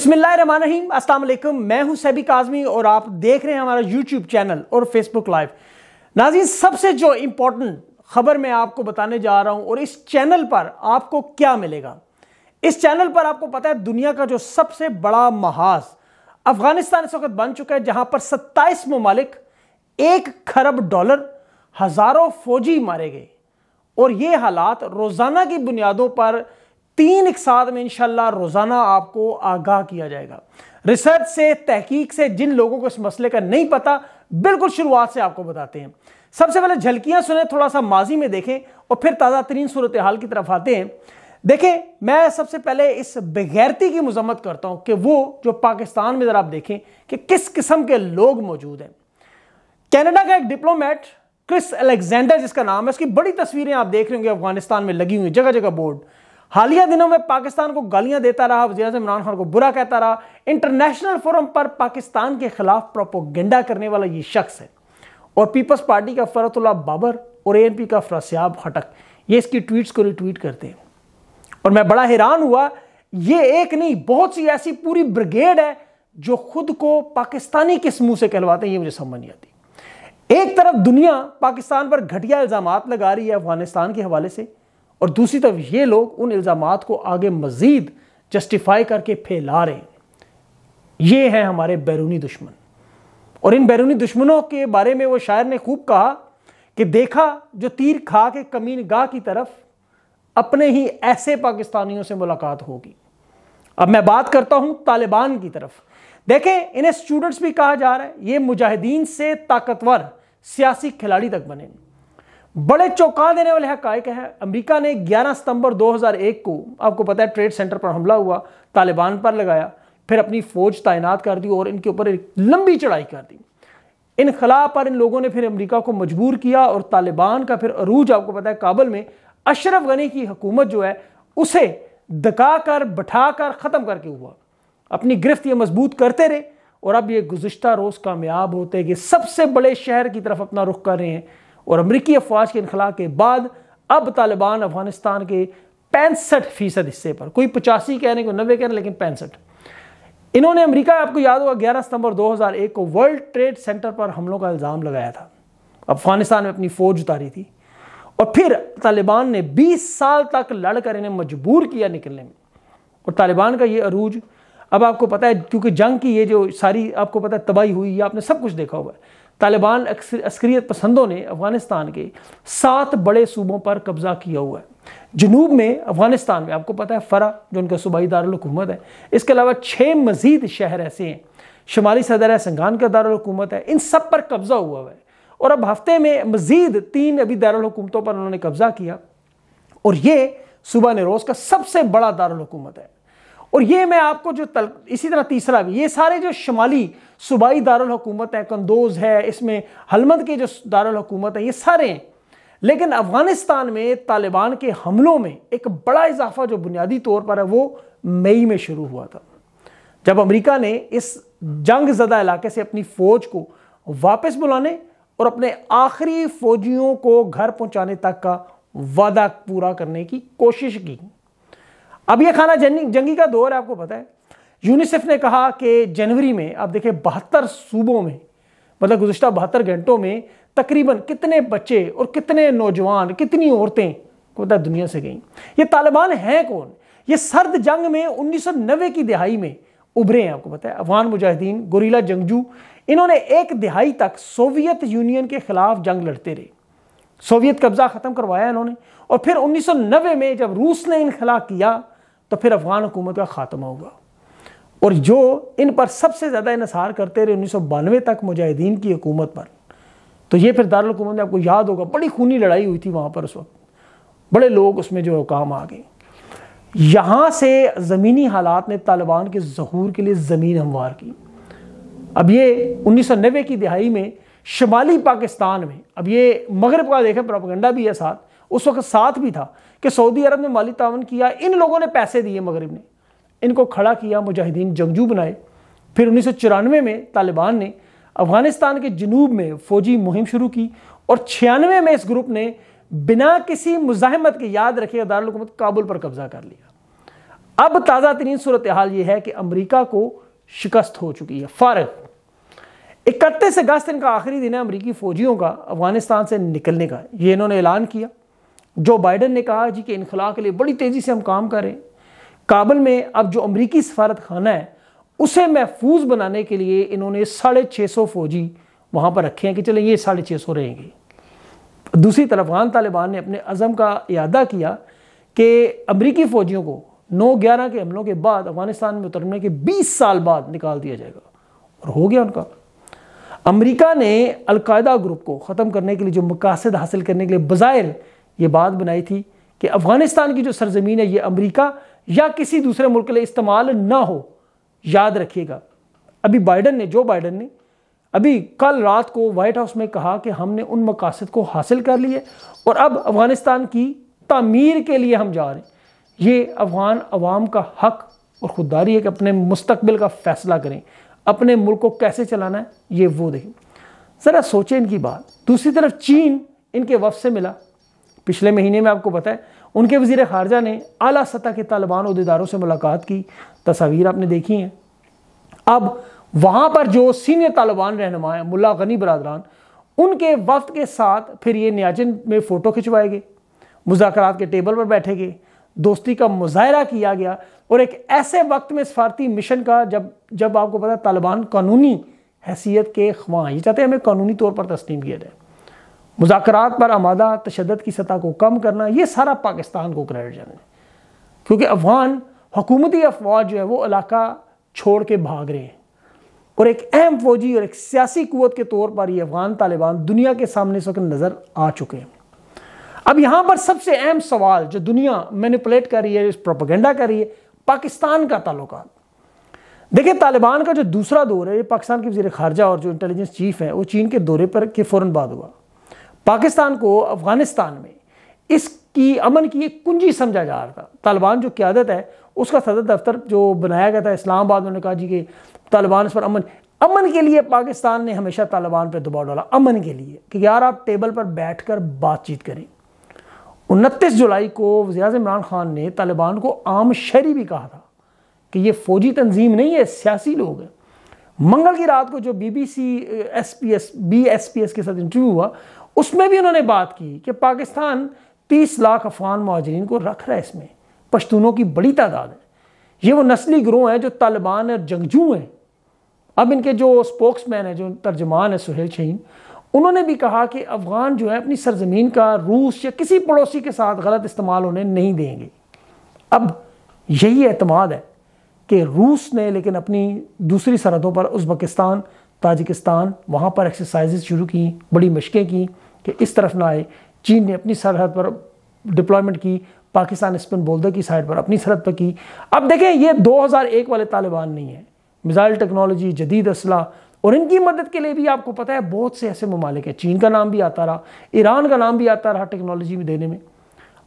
बिस्मिल्लाम अस्सलाम मैं हूं सैबिक आजमी और आप देख रहे हैं हमारा यूट्यूब चैनल और फेसबुक लाइव नाजी सबसे जो इम्पोर्टेंट खबर मैं आपको बताने जा रहा हूं और इस चैनल पर आपको क्या मिलेगा इस चैनल पर आपको पता है दुनिया का जो सबसे बड़ा महाज अफगानिस्तान इस वक्त बन चुका है जहां पर सत्ताईस ममालिक एक खरब डॉलर हज़ारों फौजी मारे गए और ये हालात रोज़ाना की बुनियादों पर तीन एक साथ में इनशाला रोज़ाना आपको आगाह किया जाएगा रिसर्च से तहकीक से जिन लोगों को इस मसले का नहीं पता बिल्कुल शुरुआत से आपको बताते हैं सबसे पहले झलकियां सुने थोड़ा सा माजी में देखें और फिर ताज़ा तरीन सूरत हाल की तरफ आते हैं देखें मैं सबसे पहले इस बेगैरती की मजम्मत करता हूं कि वो जो पाकिस्तान में ज़रा आप देखें कि किस किस्म के लोग मौजूद हैं कैनेडा का एक डिप्लोमेट क्रिस अलेक्जेंडर जिसका नाम है उसकी बड़ी तस्वीरें आप देख रहे होंगे अफगानिस्तान में लगी हुई जगह जगह बोर्ड हालिया दिनों में पाकिस्तान को गालियां देता रहा वजी अजम इमरान खान को बुरा कहता रहा इंटरनेशनल फोरम पर पाकिस्तान के खिलाफ प्रोपोगेंडा करने वाला ये शख्स है और पीपल्स पार्टी का फरतुल्ला बाबर और ए का फरसयाब हटक ये इसकी ट्वीट्स को रिट्वीट करते हैं और मैं बड़ा हैरान हुआ ये एक नहीं बहुत सी ऐसी पूरी ब्रिगेड है जो खुद को पाकिस्तानी किस मुंह से कहलवाते हैं ये मुझे समझ नहीं आती एक तरफ दुनिया पाकिस्तान पर घटिया इल्ज़ाम लगा रही है अफगानिस्तान के हवाले से और दूसरी तरफ ये लोग उन इल्ज़ाम को आगे मज़ीद जस्टिफाई करके फैला रहे हैं ये हैं हमारे बैरूनी दुश्मन और इन बैरूनी दुश्मनों के बारे में वो शायर ने खूब कहा कि देखा जो तीर खा के कमीन गाह की तरफ अपने ही ऐसे पाकिस्तानियों से मुलाकात होगी अब मैं बात करता हूं तालिबान की तरफ देखें इन्हें स्टूडेंट्स भी कहा जा रहा है ये मुजाहिदीन से ताकतवर सियासी खिलाड़ी तक बने बड़े चौंका देने वाले हकायक हैं अमेरिका ने 11 सितंबर 2001 को आपको पता है ट्रेड सेंटर पर हमला हुआ तालिबान पर लगाया फिर अपनी फौज तैनात कर दी और इनके ऊपर एक लंबी चढ़ाई कर दी इन खला पर इन लोगों ने फिर अमेरिका को मजबूर किया और तालिबान का फिर अरूज आपको पता है काबुल में अशरफ गनी की हुकूमत जो है उसे दका कर बैठा कर ख़त्म करके हुआ अपनी गिरफ्त ये मजबूत करते रहे और अब ये गुज्तर रोज़ कामयाब होते कि सबसे बड़े शहर की तरफ अपना रुख कर रहे हैं और अमरीकी अफवाज के इनखला के बाद अब तालिबान अफगानिस्तान के पैंसठ फीसद हिस्से पर कोई पचासी कह रहे कोई नब्बे कह रहे लेकिन पैंसठ इन्होंने अमरीका आपको याद होगा ग्यारह सितंबर दो हजार एक को वर्ल्ड ट्रेड सेंटर पर हमलों का इल्ज़ाम लगाया था अफगानिस्तान में अपनी फ़ौज उतारी थी और फिर तालिबान ने बीस साल तक लड़कर इन्हें मजबूर किया निकलने में और तालिबान का ये अरूज अब आपको पता है क्योंकि जंग की ये जो सारी आपको पता है तबाही हुई आपने सब कुछ देखा हुआ है तालिबान अस्क्रियत पसंदों ने अफगानिस्तान के सात बड़े सूबों पर कब्जा किया हुआ है जनूब में अफगानिस्तान में आपको पता है फरा जो उनका सूबाई दारकूमत है इसके अलावा छः मजीद शहर ऐसे हैं शुमाली सदर है संगान का दारकूमत है इन सब पर कब्जा हुआ हुआ है और अब हफ्ते में मजीद तीन अभी दारकूमतों पर उन्होंने कब्जा किया और ये सूबा नरोज का सबसे बड़ा दारकूमत है और ये मैं आपको जो तल इसी तरह तीसरा भी ये सारे जो शुमाली सूबाई दारकूमत हैं कंदोज है इसमें हलमद के जो दारकूमत हैं ये सारे हैं लेकिन अफ़गानिस्तान में तालिबान के हमलों में एक बड़ा इजाफा जो बुनियादी तौर पर है वो मई में शुरू हुआ था जब अमरीका ने इस जंग ज़दा इलाके से अपनी फ़ौज को वापस बुलाने और अपने आखिरी फौजियों को घर पहुंचाने तक का वादा पूरा करने की कोशिश की अब यह खाना जंगी जंगी का दौर है आपको पता है यूनिसेफ ने कहा कि जनवरी में आप देखें बहत्तर सूबों में मतलब गुजशत बहत्तर घंटों में तकरीबन कितने बच्चे और कितने नौजवान कितनी औरतें को पता दुनिया से गई ये तालिबान हैं कौन ये सर्द जंग में नब्बे की दिहाई में उभरे हैं आपको पता है अफगान मुजाहिदीन गोरीला जंगजू इन्होंने एक दिहाई तक सोवियत यूनियन के खिलाफ जंग लड़ते रहे सोवियत कब्जा ख़त्म करवाया इन्होंने और फिर 1990 में जब रूस ने इनखला किया तो फिर अफगान हुकूमत का खात्मा होगा और जो इन पर सबसे ज़्यादा इसार करते रहे उन्नीस सौ बानवे तक मुजाहिदीन की हुकूमत पर तो ये फिर दारकूमत में आपको याद होगा बड़ी खूनी लड़ाई हुई थी वहाँ पर उस वक्त बड़े लोग उसमें जो काम आ गए यहाँ से ज़मीनी हालात ने तालिबान के जहूर के लिए ज़मीन हमवार की अब ये उन्नीस सौ नबे की दिहाई में शुमाली पाकिस्तान में अब ये मगरब का देखें प्रोपगंडा भी है साथ उस वक्त साथ भी था कि सऊदी अरब ने माली तावन किया इन लोगों ने पैसे दिए मगरब ने इनको खड़ा किया मुजाहिदीन जंगजू बनाए फिर उन्नीस में तालिबान ने अफगानिस्तान के जनूब में फौजी मुहिम शुरू की और छियानवे में इस ग्रुप ने बिना किसी मुजाहमत के याद रखे दारकूमत काबुल पर कब्जा कर लिया अब ताज़ा तरीन सूरत हाल यह है कि अमरीका को शिकस्त हो चुकी है फारग इकतीस अगस्त इनका आखिरी दिन है अमरीकी फौजियों का अफगानिस्तान से निकलने का ये इन्होंने ऐलान किया जो बाइडन ने कहा जी कि इनखला के लिए बड़ी तेज़ी से हम काम करें काबुल में अब जो अमरीकी सफारत खाना है उसे महफूज बनाने के लिए इन्होंने साढ़े छः सौ फौजी वहाँ पर रखे हैं कि चले ये साढ़े छः सौ रहेंगे दूसरी तरफ अफगान तालिबान ने अपने अज़म का अदा किया कि अमरीकी फ़ौजियों को नौ ग्यारह के हमलों के बाद अफगानिस्तान में उतरने के बीस साल बाद निकाल दिया जाएगा और हो गया उनका अमरीका ने अलकायदा ग्रुप को ख़त्म करने के लिए जो मकासद हासिल करने के लिए बज़ाहिर ये बात बनाई थी कि अफ़गानिस्तान की जो सरजमीन है ये अमरीका या किसी दूसरे मुल्क के लिए इस्तेमाल ना हो याद रखिएगा अभी बाइडन ने जो बाइडन ने अभी कल रात को वाइट हाउस में कहा कि हमने उन मकासद को हासिल कर लिए और अब अफ़गानिस्तान की तमीर के लिए हम जा रहे हैं ये अफ़गान अवाम का हक और खुददारी है कि अपने मुस्तबिल का फ़ैसला करें अपने मुल्क को कैसे चलाना है ये वो देखें ज़रा सोचें इनकी बात दूसरी तरफ चीन इनके वफ से मिला पिछले महीने में आपको पता है उनके वजीर खारजा ने अला सतह के तालिबान अहदेदारों से मुलाकात की तस्वीर आपने देखी हैं अब वहाँ पर जो सीनियर तालिबान रहनुमा हैं मुला गनी बरदरान उनके वक्त के साथ फिर ये न्याजन में फ़ोटो खिंचवाए गए मुजाकर के टेबल पर बैठे गए दोस्ती का मुजाहरा किया गया और एक ऐसे वक्त में सफारती मिशन का जब जब आपको पता तालिबान कानूनी हैसियत के ख्वाह ये चाहते हैं हमें कानूनी तौर पर तस्लीम किया जाए मुजाकर पर आमादा तशद की सतह को कम करना यह सारा पाकिस्तान को क्रेडिट जाना क्योंकि अफगान हुकूमती अफवाज जो है वो इलाका छोड़ के भाग रहे हैं और एक अहम फौजी और एक सियासी क़वत के तौर पर ये अफगान तालिबान दुनिया के सामने इस वक्त नज़र आ चुके हैं अब यहाँ पर सबसे अहम सवाल जो दुनिया मैनिपुलेट कर रही है प्रोपोगेंडा कर रही है पाकिस्तान का ताल्लुक देखिए तालिबान का जो दूसरा दौर है ये पाकिस्तान के वजी खारजा और जो इंटेलिजेंस चीफ है वो चीन के दौरे पर के फ़ौर बाद हुआ पाकिस्तान को अफगानिस्तान में इसकी अमन की एक कुंजी समझा जा रहा था तालिबान जो क्यादत है उसका सदर दफ्तर जो बनाया गया था इस्लामाबाद उन्होंने कहा जी कि तालिबान इस पर अमन अमन के लिए पाकिस्तान ने हमेशा तालिबान पर दबाव डाला अमन के लिए कि यार आप टेबल पर बैठ कर बातचीत करें उनतीस जुलाई को वजी इमरान खान ने तालिबान को आम शहरी भी कहा था कि ये फौजी तंजीम नहीं है सियासी लोग हैं मंगल की रात को जो बीबीसी एसपीएस बीएसपीएस के साथ इंटरव्यू हुआ उसमें भी उन्होंने बात की कि पाकिस्तान 30 लाख अफगान महाजरीन को रख रहा है इसमें पश्तूनों की बड़ी तादाद है ये वो नस्ली ग्रोह हैं जो तालिबान और जंगजू हैं अब इनके जो स्पोक्समैन है जो तर्जमान है सुहेल शहीन उन्होंने भी कहा कि अफगान जो है अपनी सरजमीन का रूस या किसी पड़ोसी के साथ गलत इस्तेमाल होने नहीं देंगे अब यही अतमाद है कि रूस ने लेकिन अपनी दूसरी सरहदों पर उज़्बकिस्तान ताजिकिस्तान वहाँ पर एक्सरसाइज शुरू की बड़ी मशकें की कि इस तरफ ना आए चीन ने अपनी सरहद पर डिप्लॉयमेंट की पाकिस्तान स्पिन बोल्दर की साइड पर अपनी सरहद पर की अब देखें ये 2001 वाले तालिबान नहीं है मिज़ाइल टेक्नोलॉजी जदीद असला और इनकी मदद के लिए भी आपको पता है बहुत से ऐसे ममालिक हैं चीन का नाम भी आता रहा ईरान का नाम भी आता रहा टेक्नोलॉजी में देने में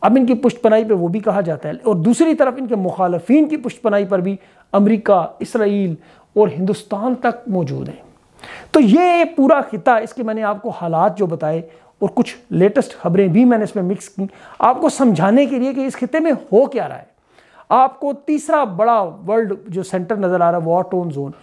अब इनकी पुष्टपनाई पर वो भी कहा जाता है और दूसरी तरफ इनके मुखालफी की पुष्ट पनाई पर भी अमरीका इसराइल और हिंदुस्तान तक मौजूद है तो ये पूरा खिता इसके मैंने आपको हालात जो बताए और कुछ लेटेस्ट खबरें भी मैंने इसमें मिक्स की आपको समझाने के लिए कि इस खिते में हो क्या रहा है आपको तीसरा बड़ा वर्ल्ड जो सेंटर नज़र आ रहा है वॉर टोन जोन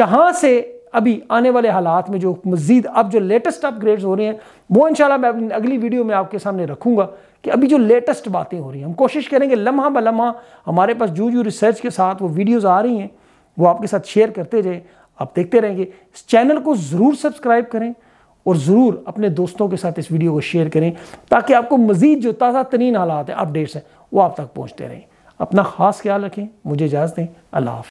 यहाँ से अभी आने वाले हालात में जो मजीद अब जो लेटेस्ट अपग्रेड्स हो रहे हैं वो इंशाल्लाह मैं अपनी अगली वीडियो में आपके सामने रखूँगा कि अभी जो लेटेस्ट बातें हो रही हैं हम कोशिश करेंगे लम्हा ब लम्हा हमारे पास जू जू रिसर्च के साथ वो वीडियोज़ आ रही हैं वो आपके साथ शेयर करते जाए आप देखते रहेंगे इस चैनल को ज़रूर सब्सक्राइब करें और ज़रूर अपने दोस्तों के साथ इस वीडियो को शेयर करें ताकि आपको मज़ीद जो ताज़ा तरीन हालात हैं अपडेट्स हैं वो आप तक पहुँचते रहें अपना ख़ास ख्याल रखें मुझे इजाज़त दें अल्लाह